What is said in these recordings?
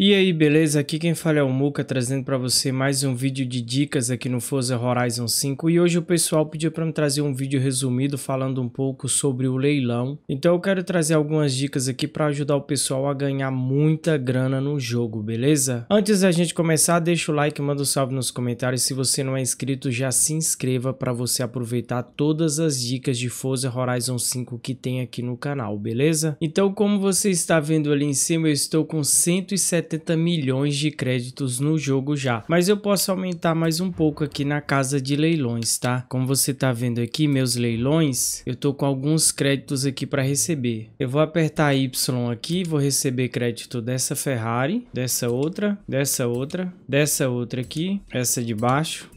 E aí, beleza? Aqui quem fala é o Muca, trazendo para você mais um vídeo de dicas aqui no Forza Horizon 5. E hoje o pessoal pediu para me trazer um vídeo resumido falando um pouco sobre o leilão. Então eu quero trazer algumas dicas aqui para ajudar o pessoal a ganhar muita grana no jogo, beleza? Antes da gente começar, deixa o like, manda um salve nos comentários. Se você não é inscrito, já se inscreva para você aproveitar todas as dicas de Forza Horizon 5 que tem aqui no canal, beleza? Então, como você está vendo ali em cima, eu estou com 170 70 milhões de créditos no jogo já. Mas eu posso aumentar mais um pouco aqui na casa de leilões, tá? Como você tá vendo aqui, meus leilões, eu tô com alguns créditos aqui para receber. Eu vou apertar Y aqui, vou receber crédito dessa Ferrari, dessa outra, dessa outra, dessa outra aqui, essa de baixo,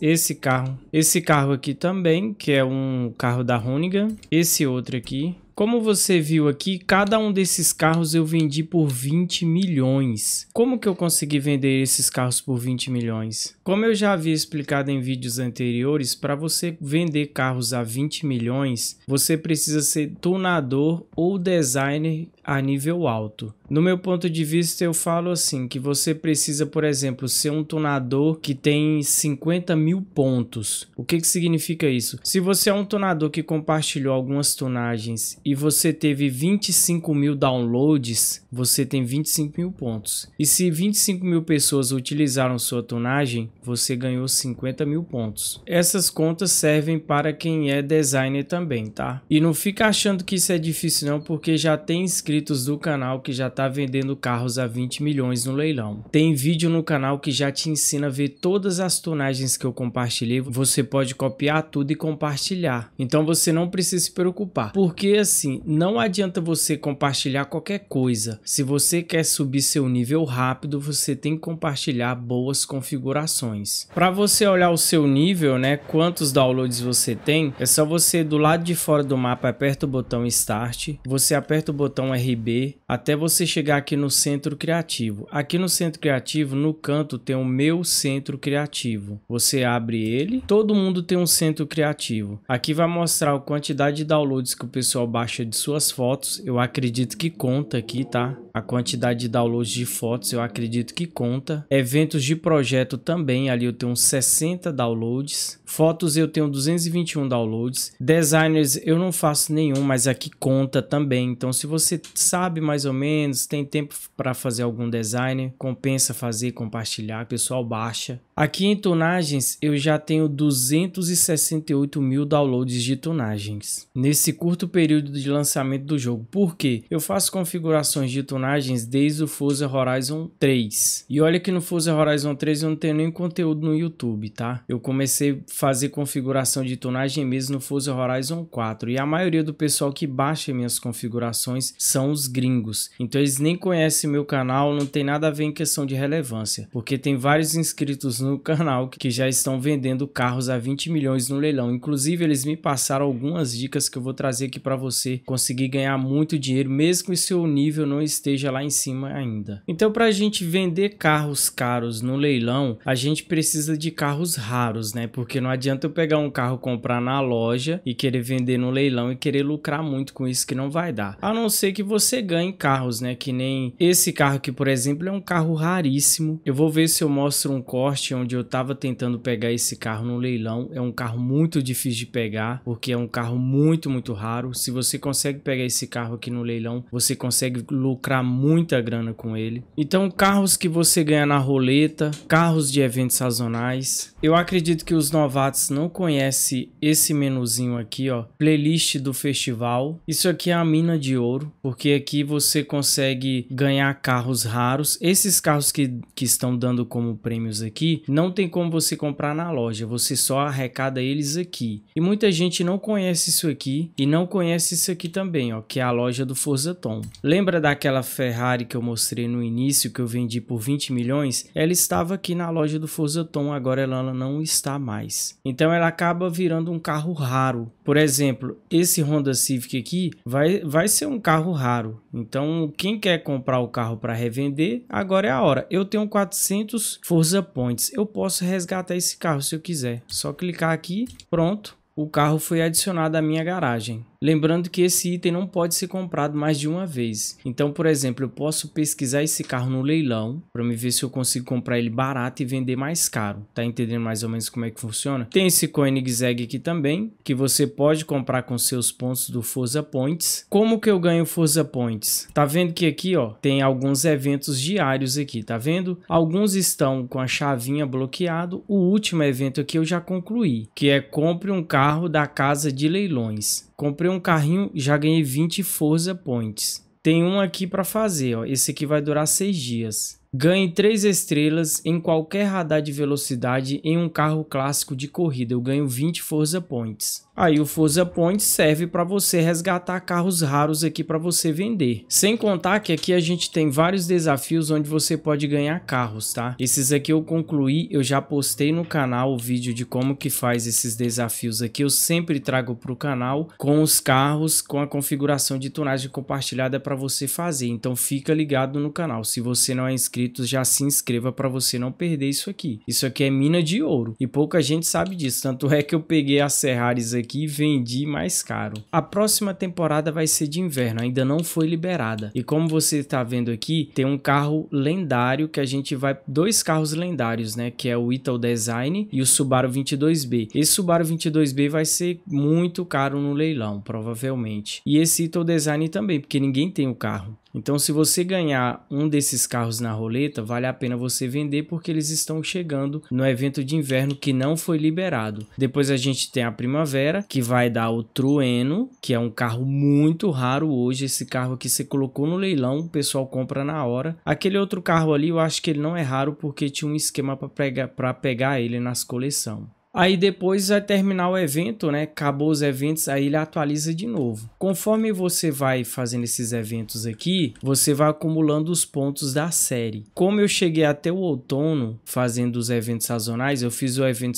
esse carro. Esse carro aqui também, que é um carro da Hoonigan. Esse outro aqui, como você viu aqui, cada um desses carros eu vendi por 20 milhões. Como que eu consegui vender esses carros por 20 milhões? Como eu já havia explicado em vídeos anteriores, para você vender carros a 20 milhões, você precisa ser tunador ou designer a nível alto. No meu ponto de vista, eu falo assim: que você precisa, por exemplo, ser um tonador que tem 50 mil pontos. O que, que significa isso? Se você é um tonador que compartilhou algumas tonagens e você teve 25 mil downloads, você tem 25 mil pontos. E se 25 mil pessoas utilizaram sua tonagem, você ganhou 50 mil pontos. Essas contas servem para quem é designer também, tá? E não fica achando que isso é difícil, não, porque já tem inscrito inscritos do canal que já está vendendo carros a 20 milhões no leilão. Tem vídeo no canal que já te ensina a ver todas as tunagens que eu compartilhei. Você pode copiar tudo e compartilhar. Então você não precisa se preocupar. Porque assim, não adianta você compartilhar qualquer coisa. Se você quer subir seu nível rápido, você tem que compartilhar boas configurações. Para você olhar o seu nível, né, quantos downloads você tem, é só você do lado de fora do mapa aperta o botão Start, você aperta o botão RB até você chegar aqui no Centro Criativo. Aqui no Centro Criativo, no canto, tem o Meu Centro Criativo. Você abre ele, todo mundo tem um Centro Criativo. Aqui vai mostrar a quantidade de downloads que o pessoal baixa de suas fotos. Eu acredito que conta aqui, tá? A quantidade de downloads de fotos eu acredito que conta. Eventos de projeto também, ali eu tenho 60 downloads. Fotos eu tenho 221 downloads. Designers eu não faço nenhum, mas aqui conta também. Então se você sabe mais ou menos, tem tempo para fazer algum design, compensa fazer, compartilhar, o pessoal baixa, Aqui em Tunagens eu já tenho 268 mil downloads de tunagens nesse curto período de lançamento do jogo. Por quê? Eu faço configurações de tunagens desde o Forza Horizon 3. E olha que no Forza Horizon 3 eu não tenho nem conteúdo no YouTube, tá? Eu comecei a fazer configuração de tunagem mesmo no Forza Horizon 4 e a maioria do pessoal que baixa minhas configurações são os gringos. Então eles nem conhecem meu canal, não tem nada a ver em questão de relevância, porque tem vários inscritos no canal que já estão vendendo carros a 20 milhões no leilão. Inclusive, eles me passaram algumas dicas que eu vou trazer aqui para você conseguir ganhar muito dinheiro, mesmo que seu nível não esteja lá em cima ainda. Então, para a gente vender carros caros no leilão, a gente precisa de carros raros, né? Porque não adianta eu pegar um carro, comprar na loja e querer vender no leilão e querer lucrar muito com isso que não vai dar. A não ser que você ganhe carros, né? Que nem esse carro aqui, por exemplo, é um carro raríssimo. Eu vou ver se eu mostro um corte onde eu estava tentando pegar esse carro no leilão. É um carro muito difícil de pegar, porque é um carro muito, muito raro. Se você consegue pegar esse carro aqui no leilão, você consegue lucrar muita grana com ele. Então, carros que você ganha na roleta, carros de eventos sazonais. Eu acredito que os novatos não conhecem esse menuzinho aqui, ó, playlist do festival. Isso aqui é a mina de ouro, porque aqui você consegue ganhar carros raros. Esses carros que, que estão dando como prêmios aqui, não tem como você comprar na loja, você só arrecada eles aqui. E muita gente não conhece isso aqui e não conhece isso aqui também, ó, que é a loja do Forza Tom. Lembra daquela Ferrari que eu mostrei no início que eu vendi por 20 milhões? Ela estava aqui na loja do Forza Tom, agora ela não está mais. Então ela acaba virando um carro raro. Por exemplo, esse Honda Civic aqui vai, vai ser um carro raro. Então quem quer comprar o carro para revender, agora é a hora. Eu tenho 400 Forza Points eu posso resgatar esse carro se eu quiser. Só clicar aqui, pronto, o carro foi adicionado à minha garagem. Lembrando que esse item não pode ser comprado mais de uma vez. Então, por exemplo, eu posso pesquisar esse carro no leilão para me ver se eu consigo comprar ele barato e vender mais caro. Tá entendendo mais ou menos como é que funciona? Tem esse Koenigsegg aqui também, que você pode comprar com seus pontos do Forza Points. Como que eu ganho Forza Points? Tá vendo que aqui, ó, tem alguns eventos diários aqui, tá vendo? Alguns estão com a chavinha bloqueado. O último evento aqui eu já concluí, que é compre um carro da casa de leilões. Comprei um carrinho, já ganhei 20 Forza Points. Tem um aqui para fazer, ó. Esse aqui vai durar 6 dias. Ganhe 3 estrelas em qualquer radar de velocidade em um carro clássico de corrida. Eu ganho 20 Forza Points. Aí o Forza Point serve para você resgatar carros raros aqui para você vender. Sem contar que aqui a gente tem vários desafios onde você pode ganhar carros, tá? Esses aqui eu concluí, eu já postei no canal o vídeo de como que faz esses desafios aqui. Eu sempre trago para o canal com os carros, com a configuração de tonagem compartilhada para você fazer. Então fica ligado no canal. Se você não é inscrito, já se inscreva para você não perder isso aqui. Isso aqui é mina de ouro e pouca gente sabe disso. Tanto é que eu peguei a Serrares aqui aqui vendi mais caro. A próxima temporada vai ser de inverno, ainda não foi liberada. E como você está vendo aqui, tem um carro lendário que a gente vai... Dois carros lendários, né? Que é o Ital Design e o Subaru 22B. Esse Subaru 22B vai ser muito caro no leilão, provavelmente. E esse Ital Design também, porque ninguém tem o carro. Então, se você ganhar um desses carros na roleta, vale a pena você vender porque eles estão chegando no evento de inverno que não foi liberado. Depois a gente tem a primavera, que vai dar o Trueno, que é um carro muito raro hoje. Esse carro aqui você colocou no leilão, o pessoal compra na hora. Aquele outro carro ali, eu acho que ele não é raro porque tinha um esquema para pegar, pegar ele nas coleções. Aí depois vai terminar o evento, né? Acabou os eventos, aí ele atualiza de novo. Conforme você vai fazendo esses eventos aqui, você vai acumulando os pontos da série. Como eu cheguei até o outono fazendo os eventos sazonais, eu fiz o evento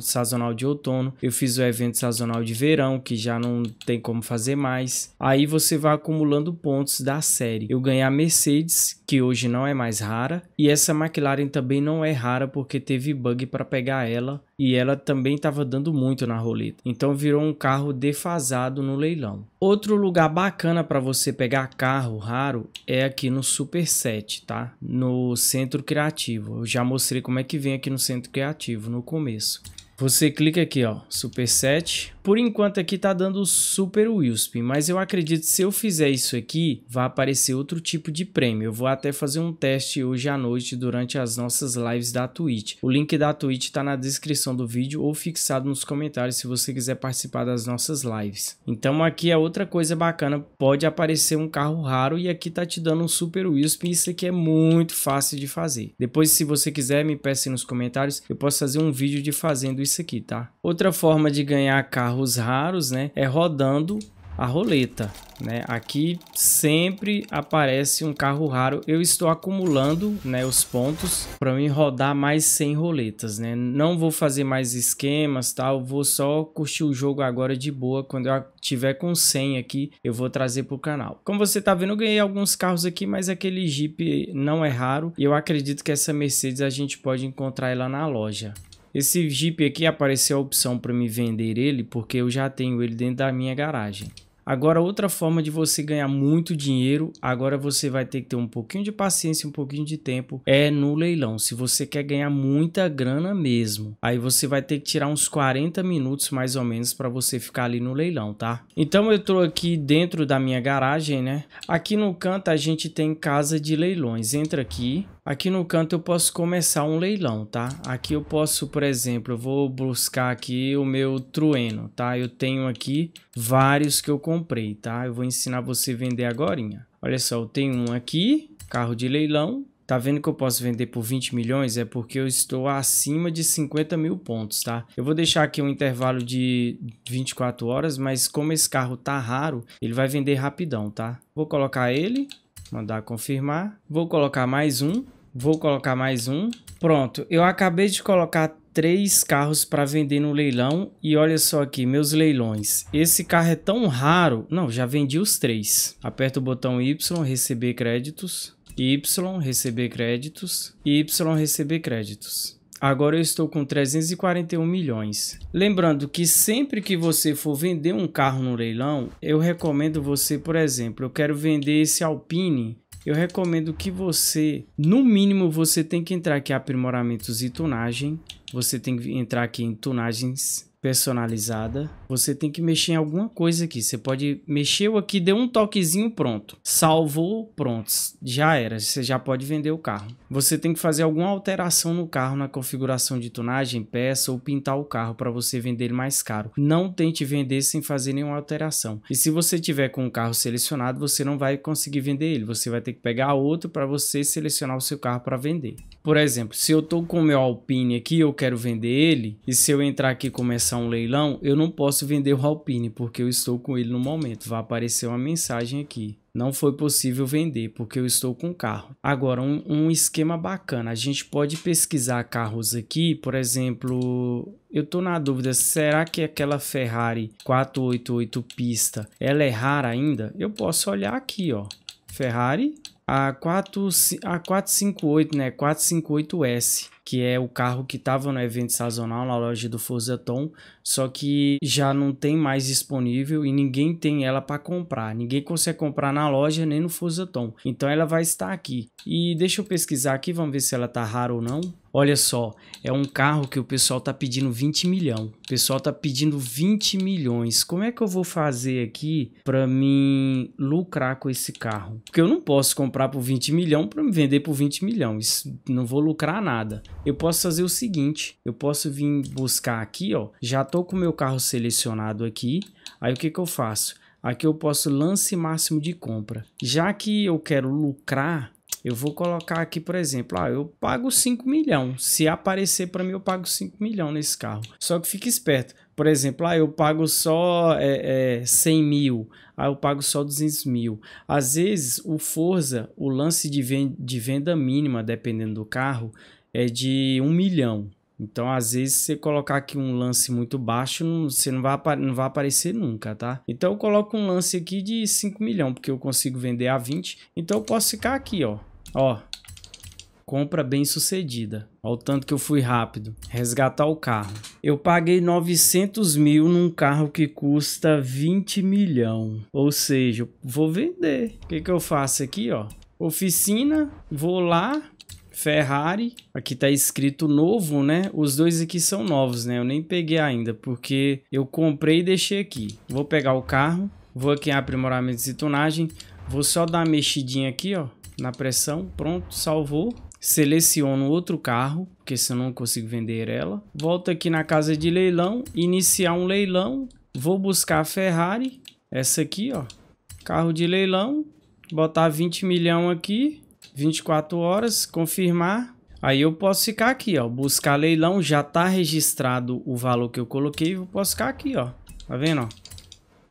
sazonal de outono, eu fiz o evento sazonal de verão, que já não tem como fazer mais. Aí você vai acumulando pontos da série. Eu ganhei a Mercedes, que hoje não é mais rara, e essa McLaren também não é rara porque teve bug para pegar ela e ela também estava dando muito na roleta. Então virou um carro defasado no leilão. Outro lugar bacana para você pegar carro raro é aqui no Super 7, tá? No Centro Criativo. Eu já mostrei como é que vem aqui no Centro Criativo no começo. Você clica aqui, ó, superset. Por enquanto aqui tá dando super Wilspin, mas eu acredito que se eu fizer isso aqui, vai aparecer outro tipo de prêmio. Eu vou até fazer um teste hoje à noite durante as nossas lives da Twitch. O link da Twitch tá na descrição do vídeo ou fixado nos comentários se você quiser participar das nossas lives. Então aqui é outra coisa bacana, pode aparecer um carro raro e aqui tá te dando um super Wilspin. Isso aqui é muito fácil de fazer. Depois se você quiser me peça nos comentários, eu posso fazer um vídeo de fazendo isso isso aqui, tá? Outra forma de ganhar carros raros, né? É rodando a roleta, né? Aqui sempre aparece um carro raro. Eu estou acumulando, né, os pontos para mim rodar mais 100 roletas, né? Não vou fazer mais esquemas, tal, tá? vou só curtir o jogo agora de boa. Quando eu tiver com 100 aqui, eu vou trazer para o canal. Como você tá vendo, eu ganhei alguns carros aqui, mas aquele Jeep não é raro e eu acredito que essa Mercedes a gente pode encontrar ela na loja. Esse Jeep aqui apareceu a opção para me vender ele porque eu já tenho ele dentro da minha garagem. Agora outra forma de você ganhar muito dinheiro, agora você vai ter que ter um pouquinho de paciência, um pouquinho de tempo, é no leilão. Se você quer ganhar muita grana mesmo, aí você vai ter que tirar uns 40 minutos mais ou menos para você ficar ali no leilão, tá? Então eu tô aqui dentro da minha garagem, né? Aqui no canto a gente tem casa de leilões. Entra aqui, Aqui no canto eu posso começar um leilão, tá? Aqui eu posso, por exemplo, eu vou buscar aqui o meu trueno, tá? Eu tenho aqui vários que eu comprei, tá? Eu vou ensinar você a vender agorinha. Olha só, eu tenho um aqui, carro de leilão. Tá vendo que eu posso vender por 20 milhões? É porque eu estou acima de 50 mil pontos, tá? Eu vou deixar aqui um intervalo de 24 horas, mas como esse carro tá raro, ele vai vender rapidão, tá? Vou colocar ele, mandar confirmar. Vou colocar mais um Vou colocar mais um. Pronto, eu acabei de colocar três carros para vender no leilão e olha só aqui, meus leilões. Esse carro é tão raro. Não, já vendi os três. Aperta o botão Y, receber créditos. Y, receber créditos. Y, receber créditos. Agora eu estou com 341 milhões. Lembrando que sempre que você for vender um carro no leilão, eu recomendo você, por exemplo, eu quero vender esse Alpine eu recomendo que você, no mínimo, você tem que entrar aqui em aprimoramentos e tunagem você tem que entrar aqui em tunagens personalizada. Você tem que mexer em alguma coisa aqui. Você pode mexer aqui, deu um toquezinho, pronto. Salvou, pronto. Já era, você já pode vender o carro. Você tem que fazer alguma alteração no carro, na configuração de tunagem, peça ou pintar o carro para você vender ele mais caro. Não tente vender sem fazer nenhuma alteração. E se você tiver com o carro selecionado, você não vai conseguir vender ele. Você vai ter que pegar outro para você selecionar o seu carro para vender. Por exemplo, se eu tô com o meu Alpine aqui, eu quero vender ele, e se eu entrar aqui e começar um leilão, eu não posso vender o Alpine, porque eu estou com ele no momento. Vai aparecer uma mensagem aqui. Não foi possível vender, porque eu estou com o carro. Agora, um, um esquema bacana. A gente pode pesquisar carros aqui, por exemplo, eu tô na dúvida, será que aquela Ferrari 488 pista, ela é rara ainda? Eu posso olhar aqui, ó. Ferrari a, 4, a 458, né? 458S que é o carro que estava no evento sazonal na loja do Forzaton, só que já não tem mais disponível e ninguém tem ela para comprar. Ninguém consegue comprar na loja nem no Forzaton. Então ela vai estar aqui. E deixa eu pesquisar aqui, vamos ver se ela tá rara ou não. Olha só, é um carro que o pessoal tá pedindo 20 milhões. O pessoal tá pedindo 20 milhões. Como é que eu vou fazer aqui para mim lucrar com esse carro? Porque eu não posso comprar por 20 milhões para me vender por 20 milhões. não vou lucrar nada. Eu posso fazer o seguinte, eu posso vir buscar aqui, ó. Já tô com o meu carro selecionado aqui. Aí o que que eu faço? Aqui eu posso lance máximo de compra. Já que eu quero lucrar eu vou colocar aqui, por exemplo, ah, eu pago 5 milhões. Se aparecer para mim, eu pago 5 milhões nesse carro. Só que fique esperto. Por exemplo, ah, eu pago só é, é, 100 mil, ah, eu pago só 200 mil. Às vezes, o Forza, o lance de venda, de venda mínima, dependendo do carro, é de 1 milhão. Então, às vezes, você colocar aqui um lance muito baixo, não, você não vai, não vai aparecer nunca, tá? Então, eu coloco um lance aqui de 5 milhões, porque eu consigo vender a 20. Então, eu posso ficar aqui, ó. Ó, compra bem sucedida. Olha o tanto que eu fui rápido. Resgatar o carro. Eu paguei 900 mil num carro que custa 20 milhão. Ou seja, vou vender. O que, que eu faço aqui, ó? Oficina, vou lá, Ferrari. Aqui tá escrito novo, né? Os dois aqui são novos, né? Eu nem peguei ainda, porque eu comprei e deixei aqui. Vou pegar o carro, vou aqui em aprimoramentos e tunagem. Vou só dar uma mexidinha aqui, ó na pressão, pronto, salvou. Seleciono outro carro, porque senão não consigo vender ela. Volto aqui na casa de leilão, iniciar um leilão. Vou buscar a Ferrari, essa aqui, ó. Carro de leilão, botar 20 milhão aqui, 24 horas, confirmar. Aí eu posso ficar aqui, ó, buscar leilão, já tá registrado o valor que eu coloquei, eu posso ficar aqui, ó. Tá vendo, ó?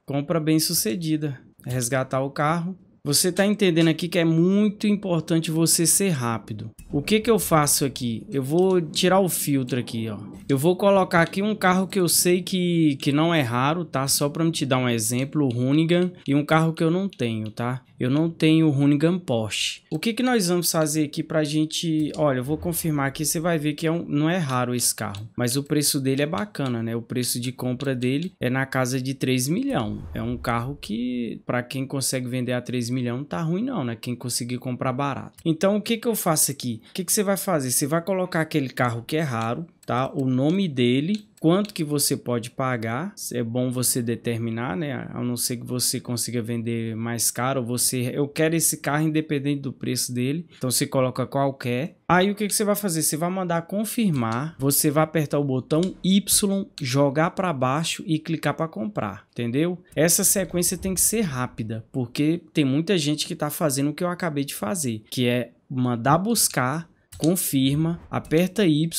Compra bem sucedida. Resgatar o carro. Você está entendendo aqui que é muito importante você ser rápido. O que, que eu faço aqui? Eu vou tirar o filtro aqui, ó. Eu vou colocar aqui um carro que eu sei que, que não é raro, tá? Só para me te dar um exemplo, o Hoonigan. E um carro que eu não tenho, tá? eu não tenho Runigan Porsche. O que, que nós vamos fazer aqui para a gente... Olha, eu vou confirmar aqui, você vai ver que é um, não é raro esse carro, mas o preço dele é bacana, né? O preço de compra dele é na casa de 3 milhão. É um carro que, para quem consegue vender a 3 milhão, tá ruim não, né? Quem conseguir comprar barato. Então, o que, que eu faço aqui? O que, que você vai fazer? Você vai colocar aquele carro que é raro, tá? O nome dele, quanto que você pode pagar, é bom você determinar, né? A não ser que você consiga vender mais caro, você, eu quero esse carro independente do preço dele, então você coloca qualquer. Aí o que, que você vai fazer? Você vai mandar confirmar, você vai apertar o botão Y, jogar para baixo e clicar para comprar, entendeu? Essa sequência tem que ser rápida, porque tem muita gente que está fazendo o que eu acabei de fazer, que é mandar buscar confirma, aperta Y,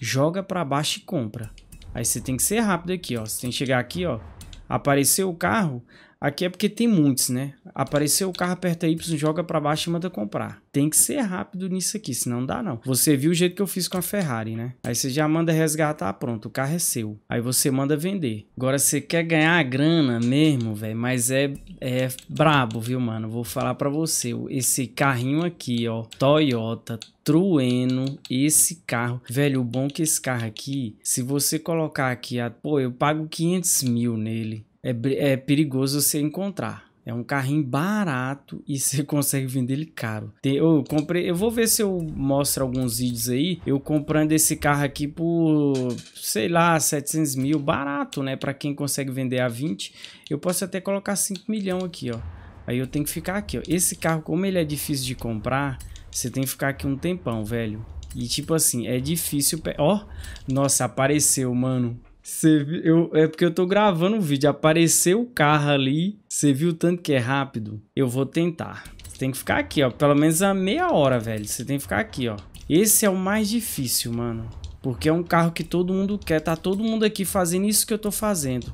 joga para baixo e compra. Aí você tem que ser rápido aqui, ó. Você tem que chegar aqui, ó. Apareceu o carro, Aqui é porque tem muitos, né? Apareceu o carro, aperta Y, joga para baixo e manda comprar. Tem que ser rápido nisso aqui, senão não dá não. Você viu o jeito que eu fiz com a Ferrari, né? Aí você já manda resgatar, pronto, o carro é seu. Aí você manda vender. Agora você quer ganhar a grana mesmo, velho, mas é, é brabo, viu, mano? Vou falar para você, esse carrinho aqui, ó, Toyota Trueno, esse carro. Velho, o bom é que esse carro aqui, se você colocar aqui, pô, eu pago 500 mil nele é, é perigoso você encontrar. É um carrinho barato e você consegue vender ele caro. Tem, eu comprei, eu vou ver se eu mostro alguns vídeos aí. Eu comprando esse carro aqui por, sei lá, 700 mil, barato, né? Para quem consegue vender a 20, eu posso até colocar 5 milhão aqui, ó. Aí eu tenho que ficar aqui, ó. Esse carro, como ele é difícil de comprar, você tem que ficar aqui um tempão, velho. E tipo assim, é difícil... Ó, oh, nossa, apareceu, mano. Você, eu, é porque eu tô gravando o vídeo. Apareceu o carro ali. Você viu o tanto que é rápido? Eu vou tentar. Você tem que ficar aqui, ó. Pelo menos a meia hora, velho. Você tem que ficar aqui, ó. Esse é o mais difícil, mano. Porque é um carro que todo mundo quer. Tá todo mundo aqui fazendo isso que eu tô fazendo.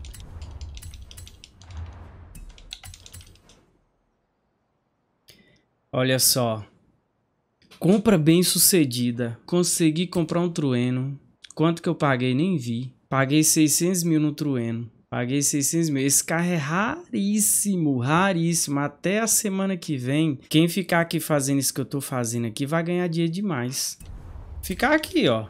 Olha só. Compra bem sucedida. Consegui comprar um trueno. Quanto que eu paguei, nem vi. Paguei 600 mil no Trueno. Paguei 600 mil. Esse carro é raríssimo, raríssimo. Até a semana que vem, quem ficar aqui fazendo isso que eu tô fazendo aqui vai ganhar dinheiro demais. Ficar aqui, ó.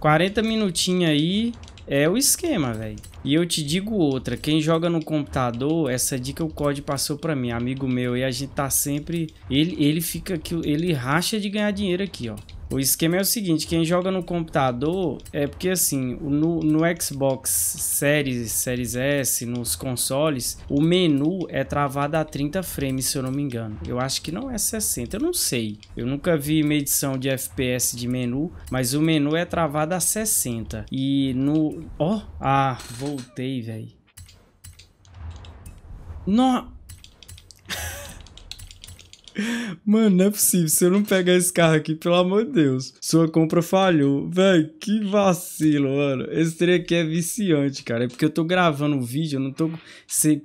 40 minutinhos aí é o esquema, velho. E eu te digo outra, quem joga no computador, essa dica o Code passou para mim, amigo meu, e a gente tá sempre ele ele fica aqui, ele racha de ganhar dinheiro aqui, ó. O esquema é o seguinte, quem joga no computador é porque assim, no, no Xbox Series, Series S, nos consoles, o menu é travado a 30 frames, se eu não me engano. Eu acho que não é 60, eu não sei. Eu nunca vi medição de FPS de menu, mas o menu é travado a 60. E no... Ó, oh, ah, voltei, velho. Nossa! Mano, não é possível. Se eu não pegar esse carro aqui, pelo amor de Deus, sua compra falhou. Velho, que vacilo, mano. Esse trem aqui é viciante, cara. É porque eu tô gravando um vídeo, eu não tô.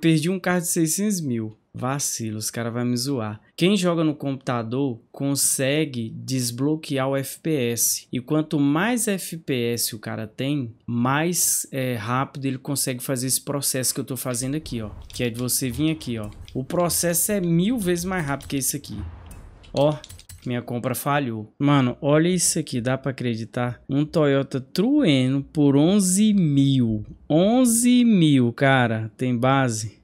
perdi um carro de 600 mil. Vacilo, os caras vão me zoar. Quem joga no computador consegue desbloquear o FPS. E quanto mais FPS o cara tem, mais é, rápido ele consegue fazer esse processo que eu tô fazendo aqui, ó. Que é de você vir aqui, ó. O processo é mil vezes mais rápido que esse aqui. Ó, minha compra falhou. Mano, olha isso aqui, dá pra acreditar? Um Toyota Trueno por 11 mil. 11 mil, cara. Tem base?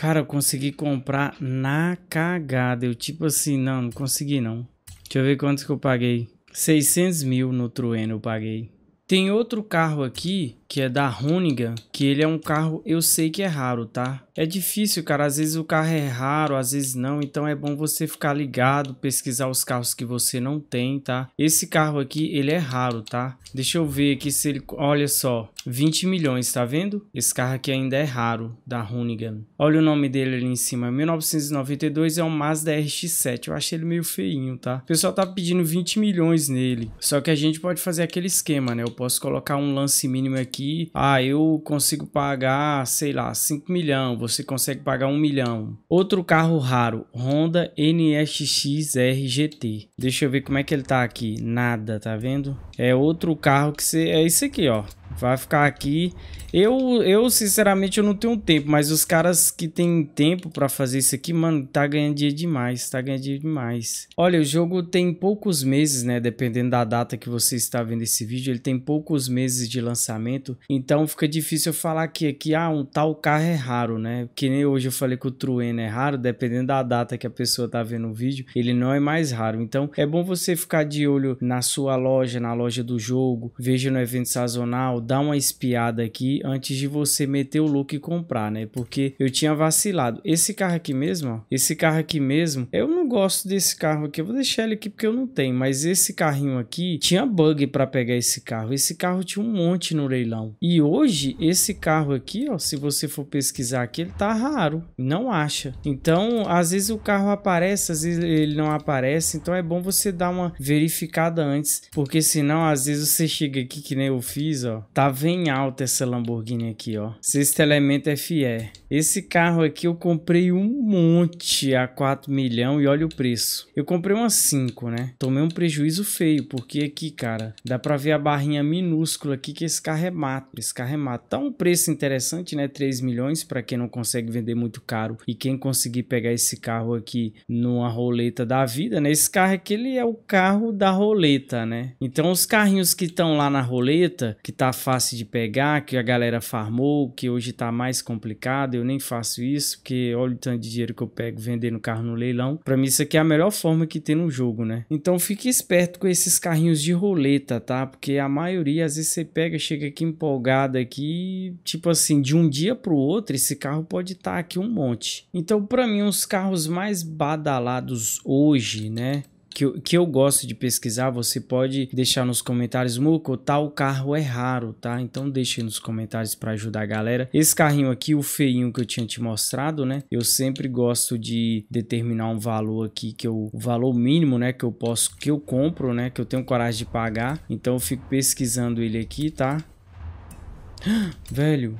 Cara, eu consegui comprar na cagada. Eu tipo assim, não, não consegui não. Deixa eu ver quantos que eu paguei. 600 mil no Trueno eu paguei. Tem outro carro aqui, que é da Runiga, que ele é um carro, eu sei que é raro, tá? É difícil, cara. Às vezes o carro é raro, às vezes não. Então é bom você ficar ligado, pesquisar os carros que você não tem, tá? Esse carro aqui, ele é raro, tá? Deixa eu ver aqui se ele... Olha só, 20 milhões, tá vendo? Esse carro aqui ainda é raro, da Hunigan. Olha o nome dele ali em cima. 1992 é um Mazda RX-7. Eu achei ele meio feinho, tá? O pessoal tá pedindo 20 milhões nele. Só que a gente pode fazer aquele esquema, né? Eu posso colocar um lance mínimo aqui. Ah, eu consigo pagar, sei lá, 5 milhões você consegue pagar um milhão. Outro carro raro, Honda nsx RGT. Deixa eu ver como é que ele tá aqui. Nada, tá vendo? É outro carro que você... É esse aqui, ó. Vai ficar aqui. Eu, eu sinceramente, eu não tenho tempo, mas os caras que têm tempo para fazer isso aqui, mano, tá ganhando dia demais, tá ganhando dia demais. Olha, o jogo tem poucos meses, né, dependendo da data que você está vendo esse vídeo, ele tem poucos meses de lançamento, então fica difícil eu falar que aqui, ah, um tal carro é raro, né, que nem hoje eu falei que o Trueno é raro, dependendo da data que a pessoa tá vendo o vídeo, ele não é mais raro, então é bom você ficar de olho na sua loja, na loja do jogo, veja no evento sazonal, dar uma espiada aqui antes de você meter o look e comprar, né? Porque eu tinha vacilado. Esse carro aqui mesmo, ó, esse carro aqui mesmo, eu não gosto desse carro aqui, eu vou deixar ele aqui porque eu não tenho, mas esse carrinho aqui tinha bug para pegar esse carro. Esse carro tinha um monte no leilão. E hoje esse carro aqui, ó, se você for pesquisar aqui, ele tá raro, não acha. Então, às vezes o carro aparece, às vezes ele não aparece, então é bom você dar uma verificada antes, porque senão às vezes você chega aqui que nem eu fiz, ó, Tava em alta essa Lamborghini aqui, ó. Sexto Elemento é FE. Esse carro aqui eu comprei um monte a 4 milhão e olha o preço. Eu comprei uma 5, né? Tomei um prejuízo feio, porque aqui, cara, dá pra ver a barrinha minúscula aqui que esse carro é mato. Esse carro é mato. Tá um preço interessante, né? 3 milhões para quem não consegue vender muito caro e quem conseguir pegar esse carro aqui numa roleta da vida, né? Esse carro aqui, ele é o carro da roleta, né? Então os carrinhos que estão lá na roleta, que tá fácil de pegar, que a galera farmou, que hoje tá mais complicado, eu nem faço isso, porque olha o tanto de dinheiro que eu pego vendendo carro no leilão. Pra mim isso aqui é a melhor forma que tem no jogo, né? Então fique esperto com esses carrinhos de roleta, tá? Porque a maioria, às vezes você pega, chega aqui empolgado aqui, tipo assim, de um dia pro outro, esse carro pode estar tá aqui um monte. Então pra mim, os carros mais badalados hoje, né? que eu, que eu gosto de pesquisar, você pode deixar nos comentários, Muco, tal carro é raro, tá? Então deixe nos comentários para ajudar a galera. Esse carrinho aqui, o feinho que eu tinha te mostrado, né? Eu sempre gosto de determinar um valor aqui, que eu, o valor mínimo, né? Que eu posso, que eu compro, né? Que eu tenho coragem de pagar. Então eu fico pesquisando ele aqui, tá? Velho,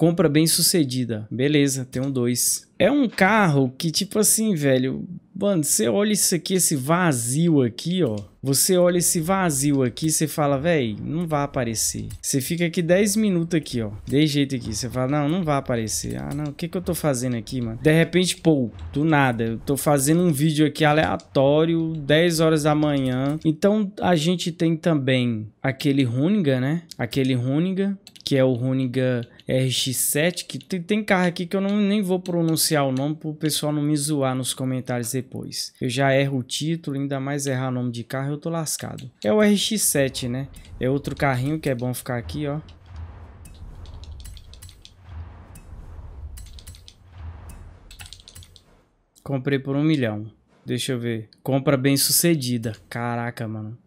Compra bem sucedida. Beleza, tem um dois. É um carro que, tipo assim, velho. Mano, você olha isso aqui, esse vazio aqui, ó. Você olha esse vazio aqui, você fala, velho, não vai aparecer. Você fica aqui 10 minutos aqui, ó. De jeito aqui. Você fala, não, não vai aparecer. Ah, não, o que que eu tô fazendo aqui, mano? De repente, pô, do nada. Eu tô fazendo um vídeo aqui aleatório, 10 horas da manhã. Então, a gente tem também aquele Runiga, né? Aquele Runiga que é o Runiga RX7, que tem, tem, carro aqui que eu não, nem vou pronunciar o nome para o pessoal não me zoar nos comentários depois. Eu já erro o título, ainda mais errar o nome de carro, eu tô lascado. É o RX7, né? É outro carrinho que é bom ficar aqui, ó. Comprei por um milhão. Deixa eu ver. Compra bem sucedida. Caraca, mano.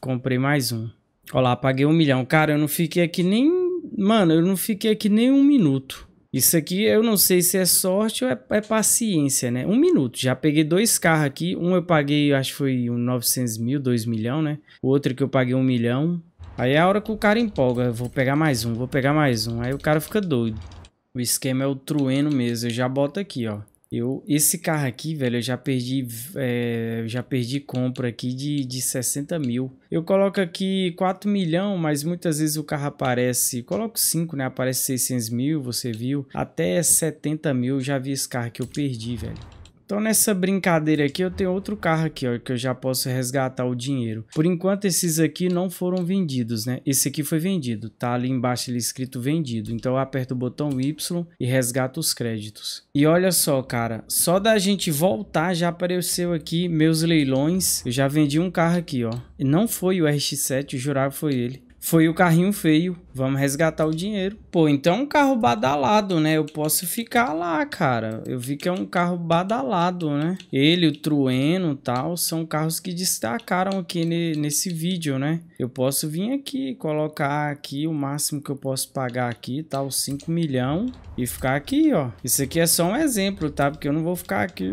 Comprei mais um. Olá, paguei um milhão. Cara, eu não fiquei aqui nem. Mano, eu não fiquei aqui nem um minuto. Isso aqui eu não sei se é sorte ou é, é paciência, né? Um minuto. Já peguei dois carros aqui. Um eu paguei, acho que foi um 900 mil, 2 milhão, né? O outro que eu paguei um milhão. Aí é a hora que o cara empolga. Eu vou pegar mais um, vou pegar mais um. Aí o cara fica doido. O esquema é o trueno mesmo. Eu já boto aqui, ó. Eu, esse carro aqui, velho, eu já perdi, é, já perdi compra aqui de, de 60 mil. Eu coloco aqui 4 milhão, mas muitas vezes o carro aparece, coloco 5, né? Aparece 600 mil, você viu? Até 70 mil, já vi esse carro que eu perdi, velho. Então nessa brincadeira aqui eu tenho outro carro aqui, ó, que eu já posso resgatar o dinheiro. Por enquanto esses aqui não foram vendidos, né? Esse aqui foi vendido, tá ali embaixo ele é escrito vendido. Então eu aperto o botão Y e resgato os créditos. E olha só, cara, só da gente voltar já apareceu aqui meus leilões. Eu já vendi um carro aqui, ó. não foi o RX-7, eu jurava que foi ele. Foi o carrinho feio, Vamos resgatar o dinheiro. Pô, então é um carro badalado, né? Eu posso ficar lá, cara. Eu vi que é um carro badalado, né? Ele, o Trueno tal, são carros que destacaram aqui ne nesse vídeo, né? Eu posso vir aqui, colocar aqui o máximo que eu posso pagar aqui, tal, tá? 5 milhão e ficar aqui, ó. Isso aqui é só um exemplo, tá? Porque eu não vou ficar aqui,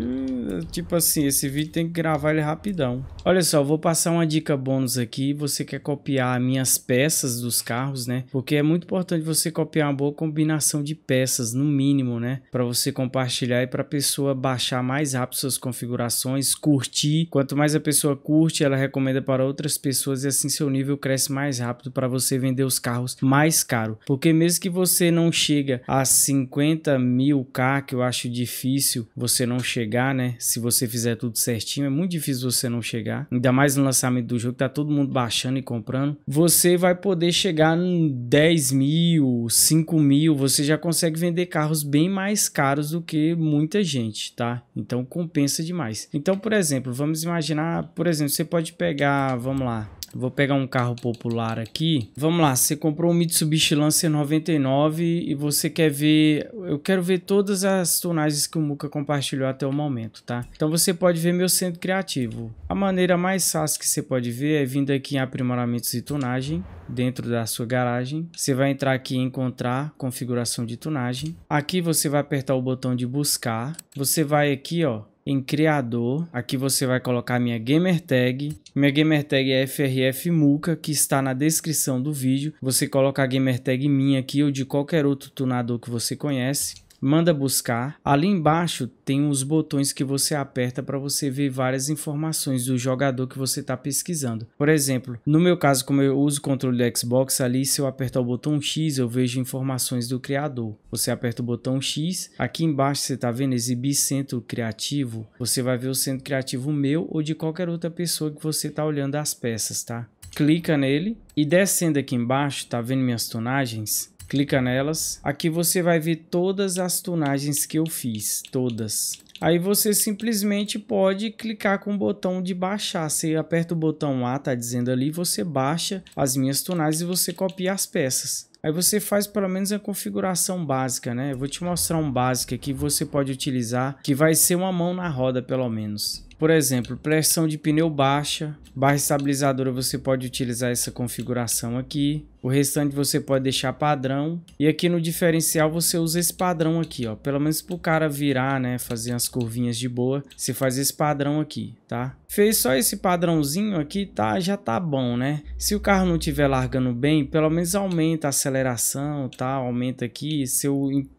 tipo assim, esse vídeo tem que gravar ele rapidão. Olha só, vou passar uma dica bônus aqui. Você quer copiar minhas peças dos carros, né? porque é muito importante você copiar uma boa combinação de peças, no mínimo, né? Para você compartilhar e para a pessoa baixar mais rápido suas configurações, curtir. Quanto mais a pessoa curte, ela recomenda para outras pessoas e assim seu nível cresce mais rápido para você vender os carros mais caro. Porque mesmo que você não chega a 50 mil K, que eu acho difícil você não chegar, né? Se você fizer tudo certinho, é muito difícil você não chegar. Ainda mais no lançamento do jogo, tá todo mundo baixando e comprando. Você vai poder chegar num 10 mil, 5 mil, você já consegue vender carros bem mais caros do que muita gente, tá? Então compensa demais. Então, por exemplo, vamos imaginar, por exemplo, você pode pegar, vamos lá, Vou pegar um carro popular aqui. Vamos lá, você comprou um Mitsubishi Lancer 99 e você quer ver... Eu quero ver todas as tonagens que o Muka compartilhou até o momento, tá? Então você pode ver meu centro criativo. A maneira mais fácil que você pode ver é vindo aqui em aprimoramentos de tonagem, dentro da sua garagem. Você vai entrar aqui em encontrar configuração de tunagem. Aqui você vai apertar o botão de buscar. Você vai aqui, ó, em criador. Aqui você vai colocar minha gamer tag. Minha gamer tag é frfmuca, que está na descrição do vídeo. Você coloca a gamer tag minha aqui ou de qualquer outro tunador que você conhece manda buscar. Ali embaixo tem uns botões que você aperta para você ver várias informações do jogador que você está pesquisando. Por exemplo, no meu caso, como eu uso o controle do Xbox ali, se eu apertar o botão X, eu vejo informações do criador. Você aperta o botão X, aqui embaixo você está vendo exibir centro criativo. Você vai ver o centro criativo meu ou de qualquer outra pessoa que você está olhando as peças, tá? Clica nele e descendo aqui embaixo, tá vendo minhas tonagens? clica nelas. Aqui você vai ver todas as tunagens que eu fiz, todas. Aí você simplesmente pode clicar com o botão de baixar. Você aperta o botão A, tá dizendo ali, você baixa as minhas tunagens e você copia as peças. Aí você faz pelo menos a configuração básica, né? Eu vou te mostrar um básico que você pode utilizar, que vai ser uma mão na roda pelo menos. Por exemplo, pressão de pneu baixa, barra estabilizadora você pode utilizar essa configuração aqui. O restante você pode deixar padrão. E aqui no diferencial você usa esse padrão aqui, ó. Pelo menos pro cara virar, né, fazer as curvinhas de boa, você faz esse padrão aqui, tá? Fez só esse padrãozinho aqui, tá, já tá bom, né? Se o carro não estiver largando bem, pelo menos aumenta a aceleração, tá? Aumenta aqui, seu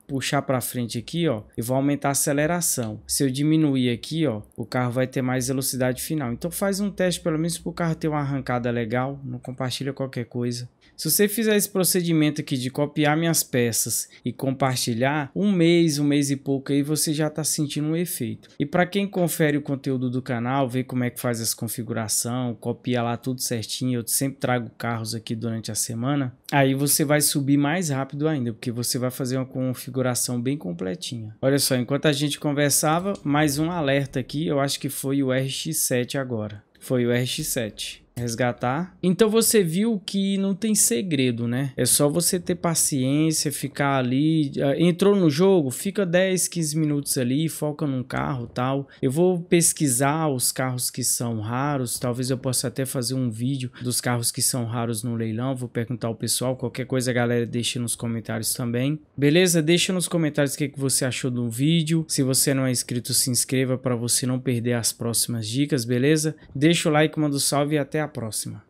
puxar para frente aqui, ó, eu vou aumentar a aceleração. Se eu diminuir aqui, ó, o carro vai ter mais velocidade final. Então faz um teste pelo menos para o carro ter uma arrancada legal, não compartilha qualquer coisa. Se você fizer esse procedimento aqui de copiar minhas peças e compartilhar, um mês, um mês e pouco aí você já está sentindo um efeito. E para quem confere o conteúdo do canal, vê como é que faz as configuração, copia lá tudo certinho, eu sempre trago carros aqui durante a semana, aí você vai subir mais rápido ainda, porque você vai fazer uma configuração bem completinha. Olha só, enquanto a gente conversava, mais um alerta aqui, eu acho que foi o RX7 agora. Foi o RX7 resgatar. Então você viu que não tem segredo, né? É só você ter paciência, ficar ali. Ah, entrou no jogo, fica 10, 15 minutos ali, foca num carro tal. Eu vou pesquisar os carros que são raros. Talvez eu possa até fazer um vídeo dos carros que são raros no leilão. Vou perguntar ao pessoal. Qualquer coisa, galera, deixa nos comentários também. Beleza? Deixa nos comentários o que, é que você achou do vídeo. Se você não é inscrito, se inscreva para você não perder as próximas dicas, beleza? Deixa o like, manda um salve e até a próxima.